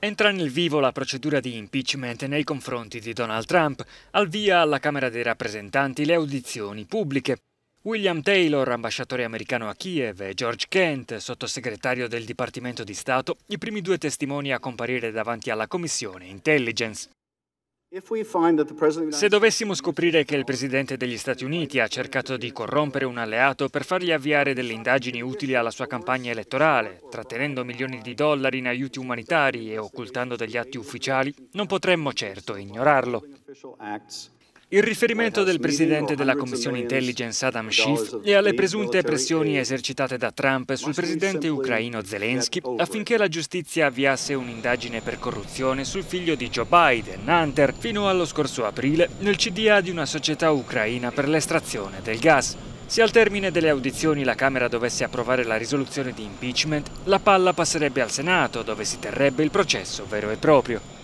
Entra nel vivo la procedura di impeachment nei confronti di Donald Trump, al via alla Camera dei rappresentanti le audizioni pubbliche. William Taylor, ambasciatore americano a Kiev, e George Kent, sottosegretario del Dipartimento di Stato, i primi due testimoni a comparire davanti alla Commissione Intelligence. Se dovessimo scoprire che il Presidente degli Stati Uniti ha cercato di corrompere un alleato per fargli avviare delle indagini utili alla sua campagna elettorale, trattenendo milioni di dollari in aiuti umanitari e occultando degli atti ufficiali, non potremmo certo ignorarlo. Il riferimento del presidente della commissione intelligence Adam Schiff e alle presunte pressioni esercitate da Trump sul presidente ucraino Zelensky affinché la giustizia avviasse un'indagine per corruzione sul figlio di Joe Biden, Hunter, fino allo scorso aprile nel CDA di una società ucraina per l'estrazione del gas. Se al termine delle audizioni la Camera dovesse approvare la risoluzione di impeachment, la palla passerebbe al Senato, dove si terrebbe il processo vero e proprio.